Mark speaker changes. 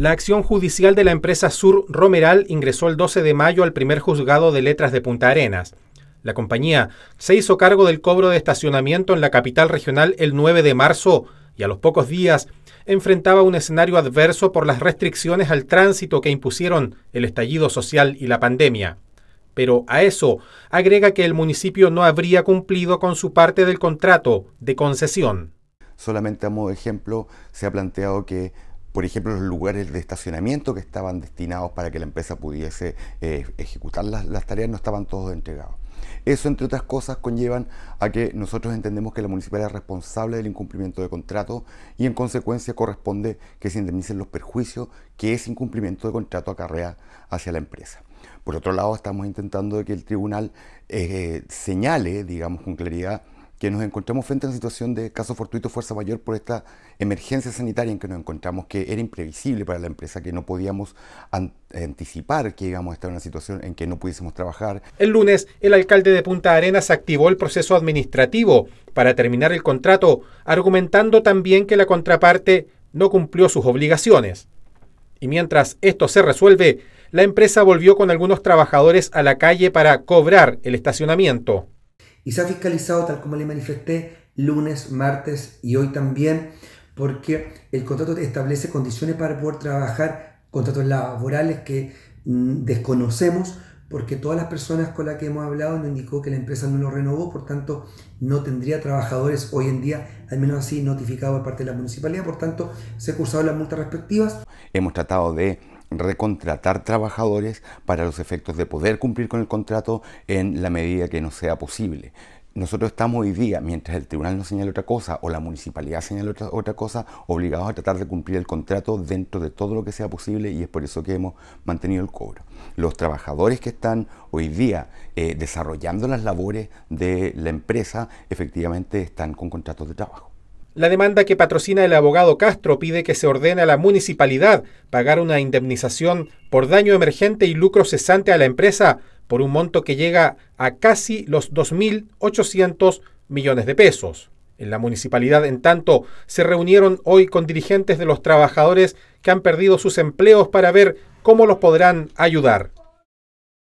Speaker 1: La acción judicial de la empresa Sur Romeral ingresó el 12 de mayo al primer juzgado de letras de Punta Arenas. La compañía se hizo cargo del cobro de estacionamiento en la capital regional el 9 de marzo y a los pocos días enfrentaba un escenario adverso por las restricciones al tránsito que impusieron el estallido social y la pandemia. Pero a eso agrega que el municipio no habría cumplido con su parte del contrato de concesión.
Speaker 2: Solamente a modo de ejemplo se ha planteado que por ejemplo, los lugares de estacionamiento que estaban destinados para que la empresa pudiese eh, ejecutar las, tareas no estaban todos entregados. Eso, entre otras cosas, conllevan a que nosotros entendemos que la municipal es responsable del incumplimiento de contrato y, en consecuencia, corresponde que se indemnicen los perjuicios que ese incumplimiento de contrato acarrea hacia la empresa. Por otro lado, estamos intentando que el tribunal eh, señale, digamos con claridad, que nos encontramos frente a una situación de caso fortuito fuerza mayor por esta emergencia sanitaria en que nos encontramos, que era imprevisible para la empresa, que no podíamos anticipar que íbamos a estar en una situación en que no pudiésemos trabajar.
Speaker 1: El lunes, el alcalde de Punta Arenas activó el proceso administrativo para terminar el contrato, argumentando también que la contraparte no cumplió sus obligaciones. Y mientras esto se resuelve, la empresa volvió con algunos trabajadores a la calle para cobrar el estacionamiento.
Speaker 3: Y se ha fiscalizado, tal como le manifesté, lunes, martes y hoy también, porque el contrato establece condiciones para poder trabajar contratos laborales que mm, desconocemos, porque todas las personas con las que hemos hablado nos indicó que la empresa no lo renovó, por tanto no tendría trabajadores hoy en día, al menos así notificado por parte de la municipalidad, por tanto se han cursado las multas respectivas.
Speaker 2: Hemos tratado de recontratar trabajadores para los efectos de poder cumplir con el contrato en la medida que no sea posible. Nosotros estamos hoy día, mientras el tribunal no señala otra cosa o la municipalidad señala otra, cosa, obligados a tratar de cumplir el contrato dentro de todo lo que sea posible y es por eso que hemos mantenido el cobro. Los trabajadores que están hoy día eh, desarrollando las labores de la empresa efectivamente están con contratos de trabajo.
Speaker 1: La demanda que patrocina el abogado Castro pide que se ordene a la municipalidad pagar una indemnización por daño emergente y lucro cesante a la empresa por un monto que llega a casi los 2.800 millones de pesos. En la municipalidad, en tanto, se reunieron hoy con dirigentes de los trabajadores que han perdido sus empleos para ver cómo los podrán ayudar.